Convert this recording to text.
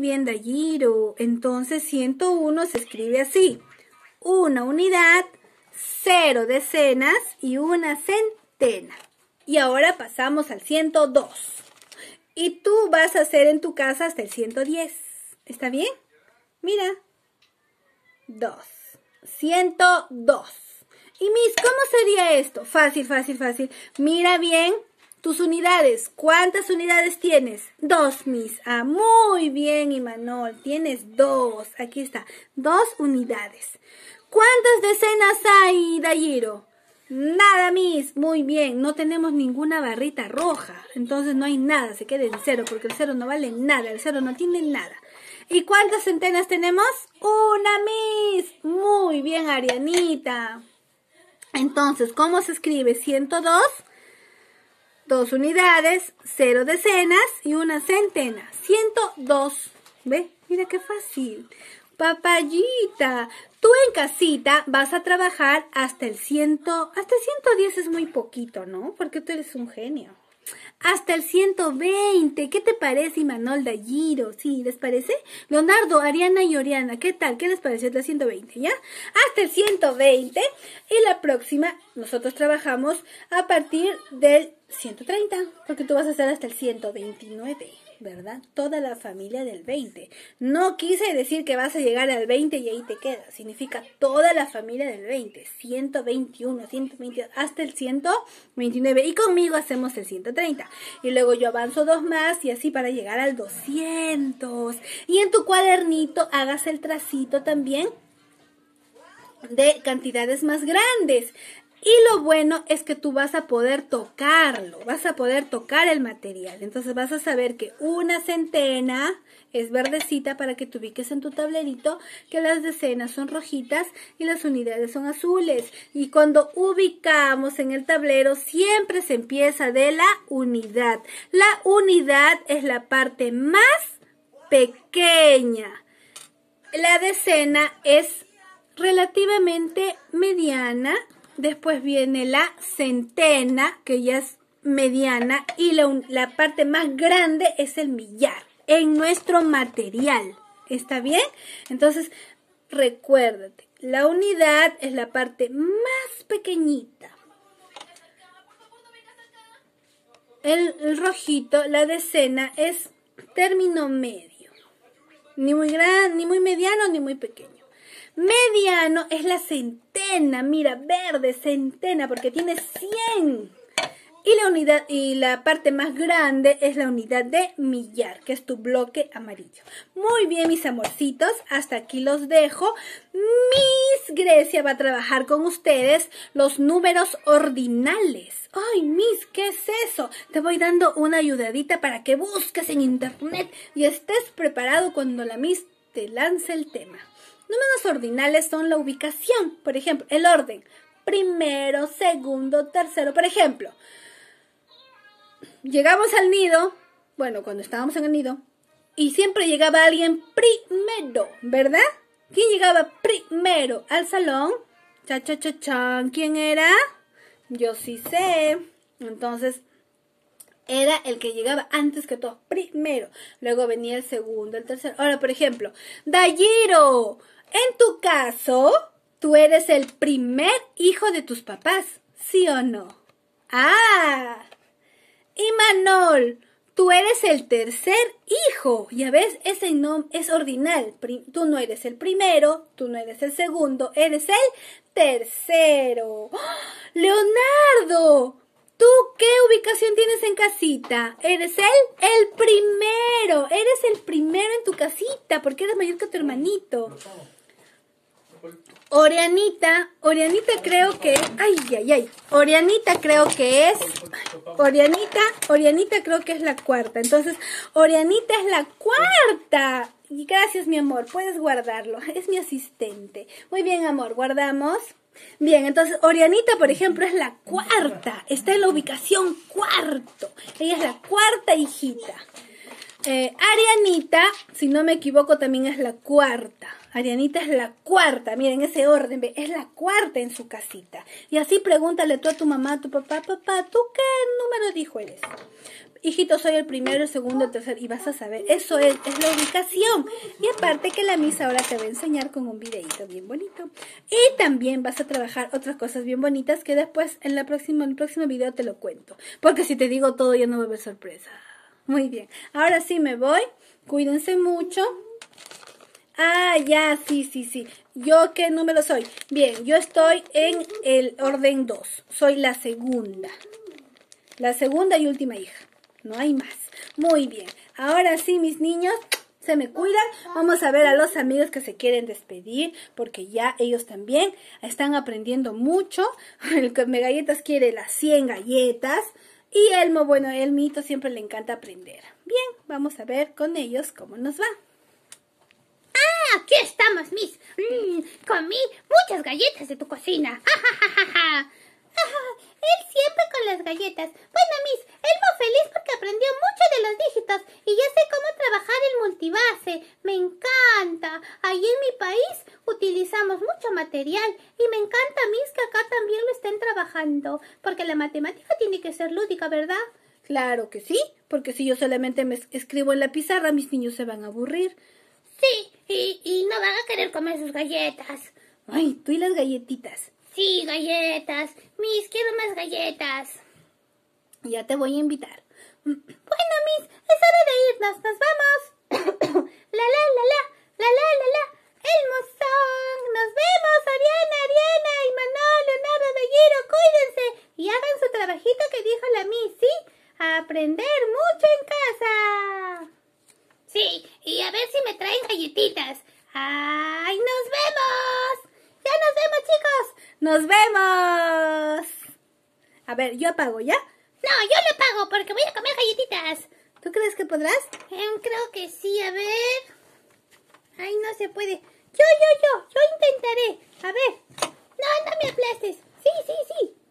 bien, Dayiro. Entonces 101 se escribe así. Una unidad, cero decenas y una centena. Y ahora pasamos al 102. Y tú vas a hacer en tu casa hasta el 110. ¿Está bien? Mira. 2. 102. Y mis, ¿cómo sería esto? Fácil, fácil, fácil. Mira bien tus unidades, ¿cuántas unidades tienes? Dos, mis. Ah, muy bien, Imanol, tienes dos. Aquí está, dos unidades. ¿Cuántas decenas hay, Dayiro? Nada, mis. Muy bien, no tenemos ninguna barrita roja. Entonces no hay nada, se queda en cero, porque el cero no vale nada, el cero no tiene nada. ¿Y cuántas centenas tenemos? Una, mis. Muy bien, Arianita. Entonces, ¿cómo se escribe? 102 dos unidades, cero decenas y una centena. 102. ¿Ve? Mira qué fácil. Papayita, tú en casita vas a trabajar hasta el ciento... hasta el 110 es muy poquito, ¿no? Porque tú eres un genio hasta el 120. ¿Qué te parece, Imanol Giro? ¿Sí? ¿Les parece? Leonardo, Ariana y Oriana, ¿qué tal? ¿Qué les hasta el 120, ya? Hasta el 120. Y la próxima, nosotros trabajamos a partir del 130, porque tú vas a hacer hasta el 129. ¿verdad? Toda la familia del 20. No quise decir que vas a llegar al 20 y ahí te quedas. Significa toda la familia del 20. 121, 122, hasta el 129. Y conmigo hacemos el 130. Y luego yo avanzo dos más y así para llegar al 200. Y en tu cuadernito hagas el tracito también de cantidades más grandes. Y lo bueno es que tú vas a poder tocarlo, vas a poder tocar el material. Entonces vas a saber que una centena es verdecita para que te ubiques en tu tablerito, que las decenas son rojitas y las unidades son azules. Y cuando ubicamos en el tablero siempre se empieza de la unidad. La unidad es la parte más pequeña. La decena es relativamente mediana, Después viene la centena, que ya es mediana. Y la, parte más grande es el millar en nuestro material. ¿Está bien? Entonces, recuérdate, la unidad es la parte más pequeñita. El, rojito, la decena, es término medio. Ni muy grande, ni muy mediano, ni muy pequeño. Mediano es la centena centena, mira, verde, centena, porque tiene 100. Y la, unidad, y la parte más grande es la unidad de millar, que es tu bloque amarillo. Muy bien, mis amorcitos, hasta aquí los dejo. Miss Grecia va a trabajar con ustedes los números ordinales. Ay, Miss, ¿qué es eso? Te voy dando una ayudadita para que busques en internet y estés preparado cuando la Miss te lance el tema. Números ordinales son la ubicación, por ejemplo, el orden. Primero, segundo, tercero. Por ejemplo, llegamos al nido, bueno, cuando estábamos en el nido, y siempre llegaba alguien primero, ¿verdad? ¿Quién llegaba primero al salón? Cha, cha, cha, chan. ¿Quién era? Yo sí sé. Entonces, era el que llegaba antes que todo primero. Luego venía el segundo, el tercero. Ahora, por ejemplo, Dayiro en tu caso, tú eres el primer hijo de tus papás, ¿sí o no? Ah. Y Manol, tú eres el tercer hijo. Ya ves, ese nombre es ordinal. Tú no eres el primero, tú no eres el segundo, eres el tercero. ¡Ah! Leonardo, ¿tú qué ubicación tienes en casita? Eres el, el primero. Eres el primero en tu casita porque eres mayor que tu hermanito. Orianita, Orianita creo que, ay, ay, ay, Orianita creo que es, Orianita, Orianita creo que es la cuarta, entonces Orianita es la cuarta. Y gracias mi amor, puedes guardarlo, es mi asistente. Muy bien amor, guardamos. Bien, entonces Orianita, por ejemplo, es la cuarta, está en la ubicación cuarto, ella es la cuarta hijita. Eh, Arianita, si no me equivoco, también es la cuarta. Arianita es la cuarta, miren ese orden, es la cuarta en su casita. Y así pregúntale tú a tu mamá, a tu papá, papá, ¿tú qué número dijo eres? Hijito, soy el primero, el segundo, el tercero, y vas a saber, eso es, es la ubicación. Y aparte que la misa ahora te va a enseñar con un videito bien bonito. Y también vas a trabajar otras cosas bien bonitas que después en, la el próximo video te lo cuento. Porque si te digo todo ya no va a haber sorpresa. Muy bien. Ahora sí me voy. Cuídense mucho. Ah, ya, sí, sí, sí. ¿Yo qué número soy? Bien, yo estoy en el orden 2. Soy la segunda. La segunda y última hija. No hay más. Muy bien. Ahora sí, mis niños, se me cuidan. Vamos a ver a los amigos que se quieren despedir, porque ya ellos también están aprendiendo mucho. El que me galletas quiere las 100 galletas. Y Elmo, bueno, El mito siempre le encanta aprender. Bien, vamos a ver con ellos cómo nos va. ¡Ah! Aquí estamos, Miss. Mm, comí muchas galletas de tu cocina. ¡Ja, él siempre con las galletas. Bueno, Miss, Elmo feliz porque aprendió mucho de los dígitos y ya sé cómo trabajar el multibase. Me encanta. Allí en mi país Utilizamos mucho material y me encanta Miss, que acá también lo estén trabajando, porque la matemática tiene que ser lúdica, ¿verdad? Claro que sí, porque si yo solamente me escribo en la pizarra, mis niños se van a aburrir. Sí, y, no van a querer comer sus galletas. Ay, tú y las galletitas. Sí, galletas. Miss, quiero más galletas. Ya te voy a invitar. Bueno, Miss, es hora de irnos. Sí, y a ver si me traen galletitas. ¡Ay, nos vemos! ¡Ya nos vemos, chicos! ¡Nos vemos! A ver, yo apago, ¿ya? No, yo le apago porque voy a comer galletitas. ¿Tú crees que podrás? Em, creo que sí, a ver. Ay, no se puede. Yo, yo, yo, yo intentaré. A ver. No, no me aplastes. Sí, sí, sí.